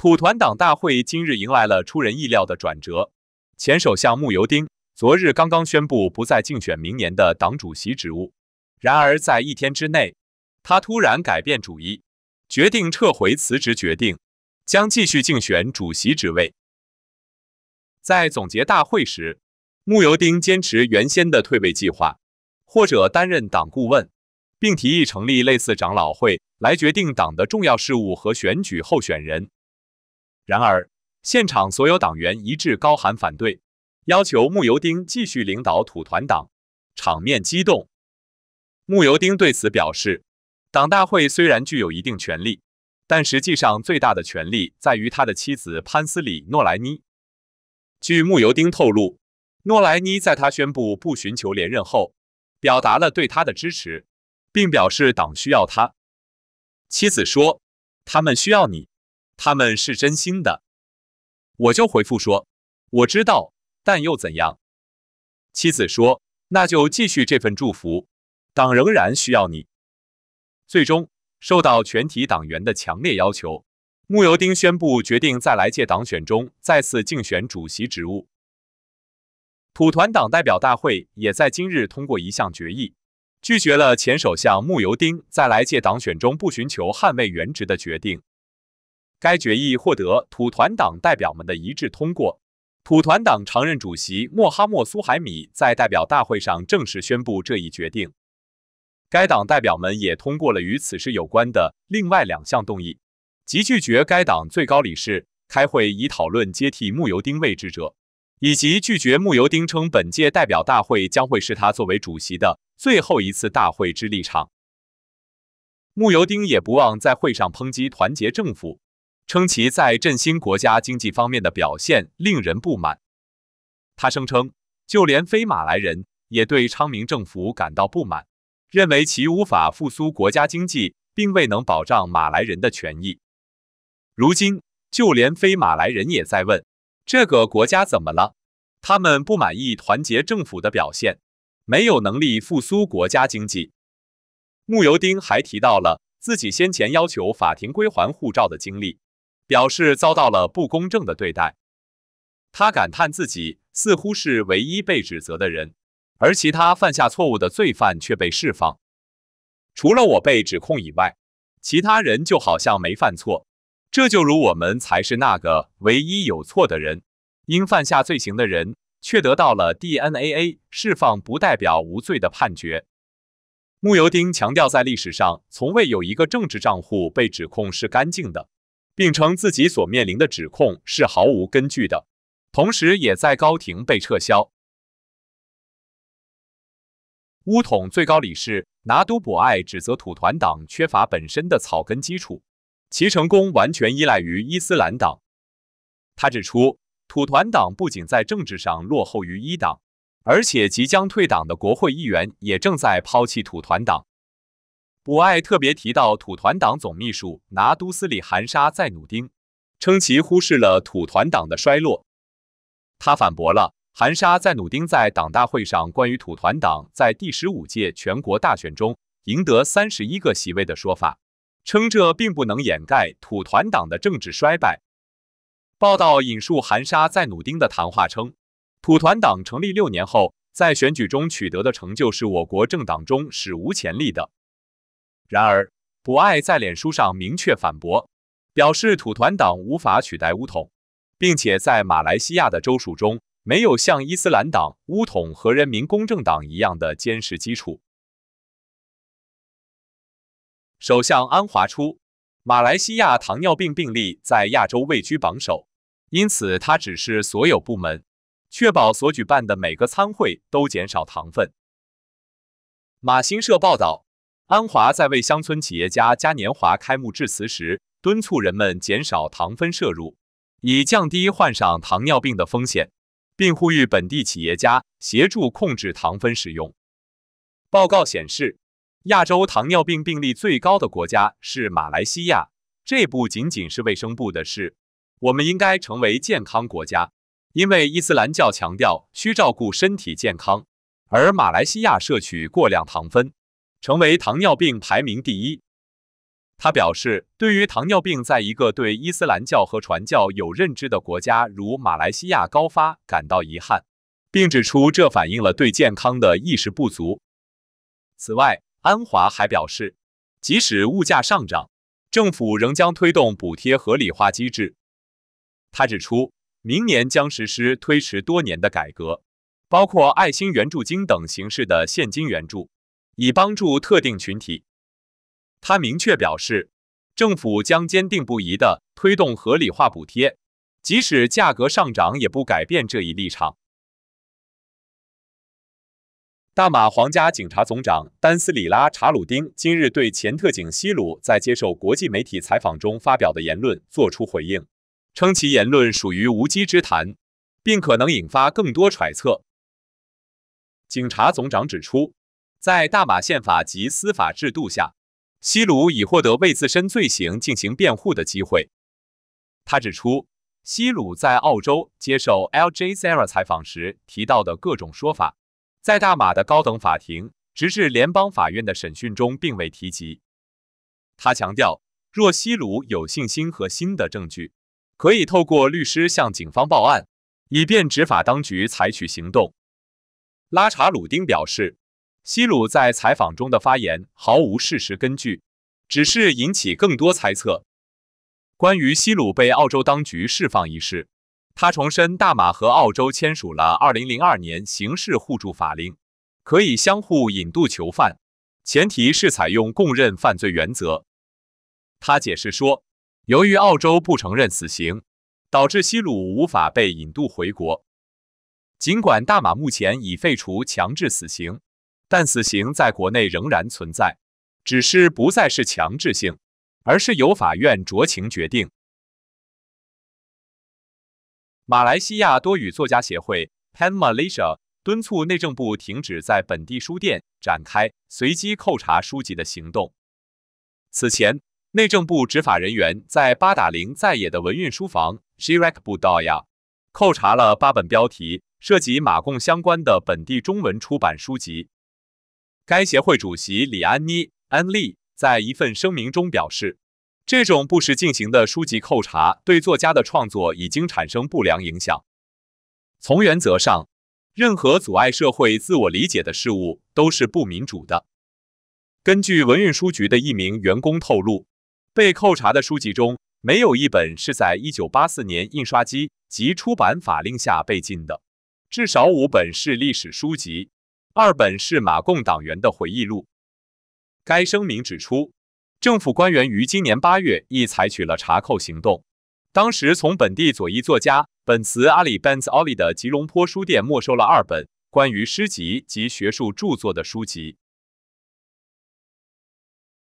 土团党大会今日迎来了出人意料的转折。前首相穆尤丁昨日刚刚宣布不再竞选明年的党主席职务，然而在一天之内，他突然改变主意，决定撤回辞职决定，将继续竞选主席职位。在总结大会时，穆尤丁坚持原先的退位计划，或者担任党顾问，并提议成立类似长老会来决定党的重要事务和选举候选人。然而，现场所有党员一致高喊反对，要求穆尤丁继续领导土团党，场面激动。穆尤丁对此表示，党大会虽然具有一定权力，但实际上最大的权力在于他的妻子潘斯里诺莱尼。据穆尤丁透露，诺莱尼在他宣布不寻求连任后，表达了对他的支持，并表示党需要他。妻子说：“他们需要你。”他们是真心的，我就回复说：“我知道，但又怎样？”妻子说：“那就继续这份祝福，党仍然需要你。”最终，受到全体党员的强烈要求，穆尤丁宣布决定在来届党选中再次竞选主席职务。土团党代表大会也在今日通过一项决议，拒绝了前首相穆尤丁在来届党选中不寻求捍卫原职的决定。该决议获得土团党代表们的一致通过。土团党常任主席莫哈默苏海米在代表大会上正式宣布这一决定。该党代表们也通过了与此事有关的另外两项动议，即拒绝该党最高理事开会以讨论接替慕尤丁位置者，以及拒绝慕尤丁称本届代表大会将会是他作为主席的最后一次大会之立场。慕尤丁也不忘在会上抨击团结政府。称其在振兴国家经济方面的表现令人不满。他声称，就连非马来人也对昌明政府感到不满，认为其无法复苏国家经济，并未能保障马来人的权益。如今，就连非马来人也在问这个国家怎么了？他们不满意团结政府的表现，没有能力复苏国家经济。慕尤丁还提到了自己先前要求法庭归还护照的经历。表示遭到了不公正的对待，他感叹自己似乎是唯一被指责的人，而其他犯下错误的罪犯却被释放。除了我被指控以外，其他人就好像没犯错。这就如我们才是那个唯一有错的人，因犯下罪行的人却得到了 DNAA 释放，不代表无罪的判决。穆尤丁强调，在历史上从未有一个政治账户被指控是干净的。并称自己所面临的指控是毫无根据的，同时也在高庭被撤销。乌统最高理事拿督博爱指责土团党缺乏本身的草根基础，其成功完全依赖于伊斯兰党。他指出，土团党不仅在政治上落后于一党，而且即将退党的国会议员也正在抛弃土团党。博爱特别提到土团党总秘书拿都斯里汗沙在努丁，称其忽视了土团党的衰落。他反驳了汗沙在努丁在党大会上关于土团党在第十五届全国大选中赢得三十一个席位的说法，称这并不能掩盖土团党的政治衰败。报道引述汗沙在努丁的谈话称，土团党成立六年后在选举中取得的成就是我国政党中史无前例的。然而，博爱在脸书上明确反驳，表示土团党无法取代巫统，并且在马来西亚的州属中没有像伊斯兰党、巫统和人民公正党一样的坚实基础。首相安华出，马来西亚糖尿病病例在亚洲位居榜首，因此他指示所有部门确保所举办的每个餐会都减少糖分。马新社报道。安华在为乡村企业家嘉年华开幕致辞时，敦促人们减少糖分摄入，以降低患上糖尿病的风险，并呼吁本地企业家协助控制糖分使用。报告显示，亚洲糖尿病病例最高的国家是马来西亚。这不仅仅是卫生部的事，我们应该成为健康国家，因为伊斯兰教强调需照顾身体健康，而马来西亚摄取过量糖分。成为糖尿病排名第一。他表示，对于糖尿病在一个对伊斯兰教和传教有认知的国家如马来西亚高发感到遗憾，并指出这反映了对健康的意识不足。此外，安华还表示，即使物价上涨，政府仍将推动补贴合理化机制。他指出，明年将实施推迟多年的改革，包括爱心援助金等形式的现金援助。以帮助特定群体，他明确表示，政府将坚定不移的推动合理化补贴，即使价格上涨也不改变这一立场。大马皇家警察总长丹斯里拉查鲁丁今日对前特警希鲁在接受国际媒体采访中发表的言论作出回应，称其言论属于无稽之谈，并可能引发更多揣测。警察总长指出。在大马宪法及司法制度下，希鲁已获得为自身罪行进行辩护的机会。他指出，希鲁在澳洲接受 LJ Sarah 采访时提到的各种说法，在大马的高等法庭直至联邦法院的审讯中并未提及。他强调，若希鲁有信心和新的证据，可以透过律师向警方报案，以便执法当局采取行动。拉查鲁丁表示。希鲁在采访中的发言毫无事实根据，只是引起更多猜测。关于希鲁被澳洲当局释放一事，他重申大马和澳洲签署了2002年刑事互助法令，可以相互引渡囚犯，前提是采用供认犯罪原则。他解释说，由于澳洲不承认死刑，导致希鲁无法被引渡回国。尽管大马目前已废除强制死刑。但死刑在国内仍然存在，只是不再是强制性，而是由法院酌情决定。马来西亚多语作家协会 （Pen Malaysia） 敦促内政部停止在本地书店展开随机扣查书籍的行动。此前，内政部执法人员在八打灵在野的文运书房 （Shirek Budaya） 扣查了八本标题涉及马共相关的本地中文出版书籍。该协会主席李安妮·安利在一份声明中表示，这种不时进行的书籍扣查对作家的创作已经产生不良影响。从原则上，任何阻碍社会自我理解的事物都是不民主的。根据文运书局的一名员工透露，被扣查的书籍中没有一本是在1984年印刷机及出版法令下被禁的，至少五本是历史书籍。二本是马共党员的回忆录。该声明指出，政府官员于今年八月亦采取了查扣行动，当时从本地左翼作家本茨阿里 （Benz Ali） 的吉隆坡书店没收了二本关于诗集及学术著作的书籍。